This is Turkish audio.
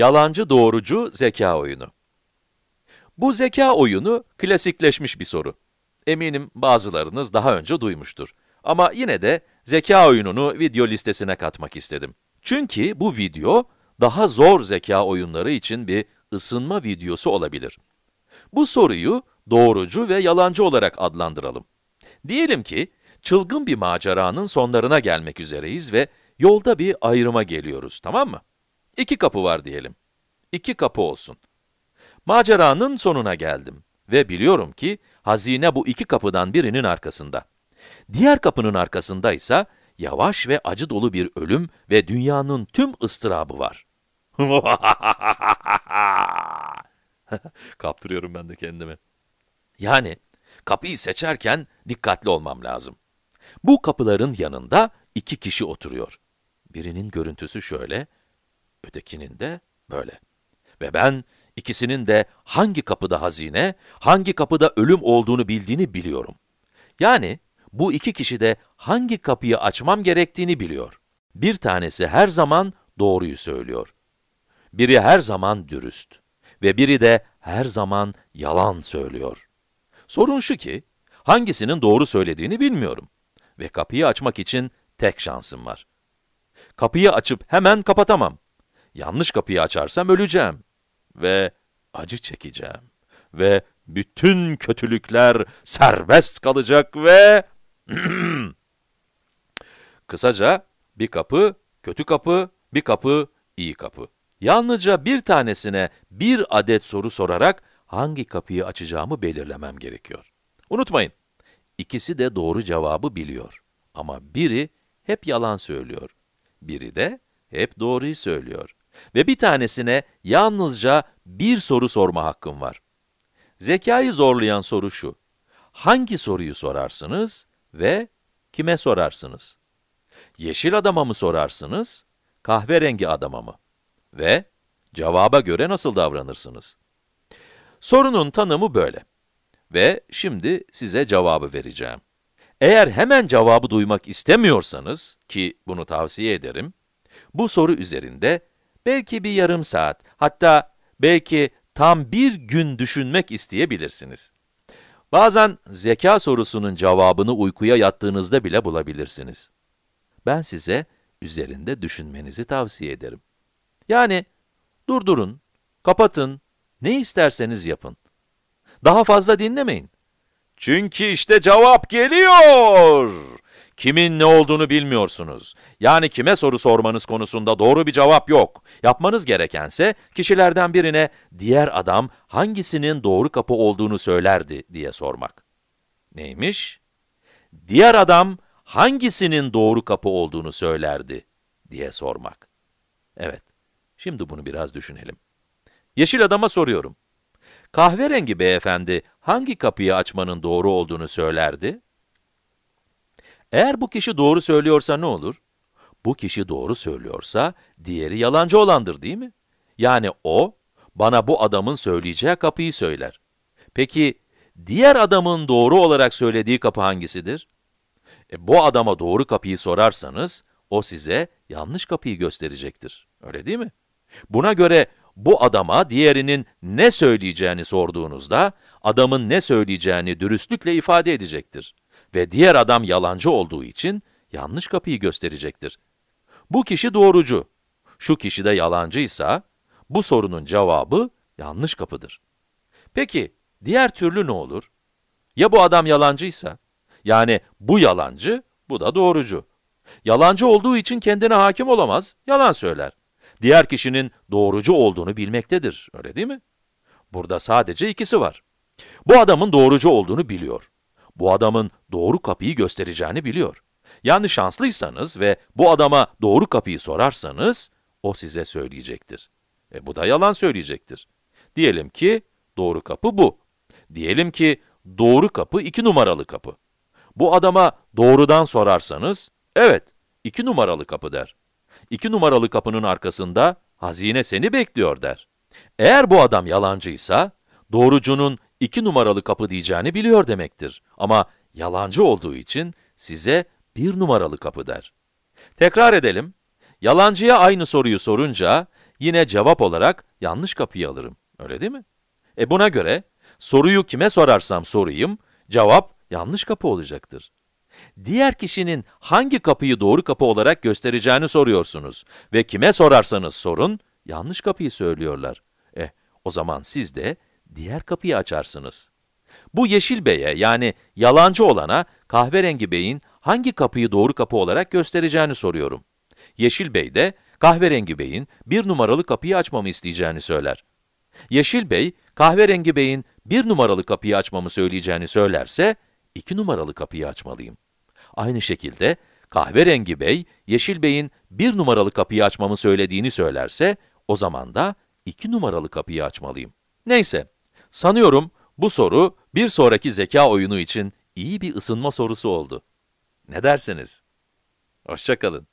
Yalancı doğrucu zeka oyunu. Bu zeka oyunu klasikleşmiş bir soru. Eminim bazılarınız daha önce duymuştur. Ama yine de zeka oyununu video listesine katmak istedim. Çünkü bu video daha zor zeka oyunları için bir ısınma videosu olabilir. Bu soruyu doğrucu ve yalancı olarak adlandıralım. Diyelim ki çılgın bir maceranın sonlarına gelmek üzereyiz ve yolda bir ayrıma geliyoruz, tamam mı? İki kapı var diyelim. İki kapı olsun. Maceranın sonuna geldim ve biliyorum ki hazine bu iki kapıdan birinin arkasında. Diğer kapının arkasında ise yavaş ve acı dolu bir ölüm ve dünyanın tüm ıstırabı var. Kaptırıyorum ben de kendimi. Yani kapıyı seçerken dikkatli olmam lazım. Bu kapıların yanında iki kişi oturuyor. Birinin görüntüsü şöyle, ötekinin de böyle. Ve ben ikisinin de hangi kapıda hazine, hangi kapıda ölüm olduğunu bildiğini biliyorum. Yani bu iki kişi de hangi kapıyı açmam gerektiğini biliyor. Bir tanesi her zaman doğruyu söylüyor. Biri her zaman dürüst ve biri de her zaman yalan söylüyor. Sorun şu ki, hangisinin doğru söylediğini bilmiyorum ve kapıyı açmak için tek şansım var. Kapıyı açıp hemen kapatamam yanlış kapıyı açarsam öleceğim ve acı çekeceğim ve bütün kötülükler serbest kalacak ve kısaca bir kapı kötü kapı, bir kapı iyi kapı. Yalnızca bir tanesine bir adet soru sorarak hangi kapıyı açacağımı belirlemem gerekiyor. Unutmayın, ikisi de doğru cevabı biliyor. Ama biri hep yalan söylüyor. Biri de hep doğruyu söylüyor. Ve bir tanesine yalnızca bir soru sorma hakkım var. Zekayı zorlayan soru şu. Hangi soruyu sorarsınız ve kime sorarsınız? Yeşil adama mı sorarsınız, kahverengi adama mı? Ve cevaba göre nasıl davranırsınız? Sorunun tanımı böyle. Ve şimdi size cevabı vereceğim. Eğer hemen cevabı duymak istemiyorsanız, ki bunu tavsiye ederim, bu soru üzerinde belki bir yarım saat, hatta belki tam bir gün düşünmek isteyebilirsiniz. Bazen zeka sorusunun cevabını uykuya yattığınızda bile bulabilirsiniz. Ben size üzerinde düşünmenizi tavsiye ederim. Yani durdurun, kapatın, ne isterseniz yapın. Daha fazla dinlemeyin. Çünkü işte cevap geliyor. Kimin ne olduğunu bilmiyorsunuz. Yani kime soru sormanız konusunda doğru bir cevap yok. Yapmanız gerekense kişilerden birine diğer adam hangisinin doğru kapı olduğunu söylerdi diye sormak. Neymiş? Diğer adam hangisinin doğru kapı olduğunu söylerdi diye sormak. Evet, şimdi bunu biraz düşünelim. Yeşil adama soruyorum. Kahverengi beyefendi hangi kapıyı açmanın doğru olduğunu söylerdi? Eğer bu kişi doğru söylüyorsa ne olur? Bu kişi doğru söylüyorsa, diğeri yalancı olandır değil mi? Yani o, bana bu adamın söyleyeceği kapıyı söyler. Peki, diğer adamın doğru olarak söylediği kapı hangisidir? E, bu adama doğru kapıyı sorarsanız, o size yanlış kapıyı gösterecektir. Öyle değil mi? Buna göre bu adama diğerinin ne söyleyeceğini sorduğunuzda, adamın ne söyleyeceğini dürüstlükle ifade edecektir ve diğer adam yalancı olduğu için yanlış kapıyı gösterecektir. Bu kişi doğrucu, şu kişi de yalancıysa, bu sorunun cevabı yanlış kapıdır. Peki, diğer türlü ne olur? Ya bu adam yalancıysa? Yani bu yalancı, bu da doğrucu. Yalancı olduğu için kendine hakim olamaz, yalan söyler. Diğer kişinin doğrucu olduğunu bilmektedir, öyle değil mi? Burada sadece ikisi var. Bu adamın doğrucu olduğunu biliyor bu adamın doğru kapıyı göstereceğini biliyor. Yani şanslıysanız ve bu adama doğru kapıyı sorarsanız, o size söyleyecektir. E bu da yalan söyleyecektir. Diyelim ki doğru kapı bu. Diyelim ki doğru kapı iki numaralı kapı. Bu adama doğrudan sorarsanız, evet iki numaralı kapı der. İki numaralı kapının arkasında hazine seni bekliyor der. Eğer bu adam yalancıysa, doğrucunun iki numaralı kapı diyeceğini biliyor demektir. Ama yalancı olduğu için size bir numaralı kapı der. Tekrar edelim. Yalancıya aynı soruyu sorunca yine cevap olarak yanlış kapıyı alırım. Öyle değil mi? E buna göre soruyu kime sorarsam sorayım, cevap yanlış kapı olacaktır. Diğer kişinin hangi kapıyı doğru kapı olarak göstereceğini soruyorsunuz ve kime sorarsanız sorun, yanlış kapıyı söylüyorlar. Eh, o zaman siz de diğer kapıyı açarsınız. Bu yeşil beye yani yalancı olana kahverengi beyin hangi kapıyı doğru kapı olarak göstereceğini soruyorum. Yeşil bey de kahverengi beyin bir numaralı kapıyı açmamı isteyeceğini söyler. Yeşil bey, kahverengi beyin bir numaralı kapıyı açmamı söyleyeceğini söylerse, iki numaralı kapıyı açmalıyım. Aynı şekilde, kahverengi bey, yeşil beyin bir numaralı kapıyı açmamı söylediğini söylerse, o zaman da iki numaralı kapıyı açmalıyım. Neyse, Sanıyorum bu soru bir sonraki zeka oyunu için iyi bir ısınma sorusu oldu. Ne dersiniz? Hoşçakalın.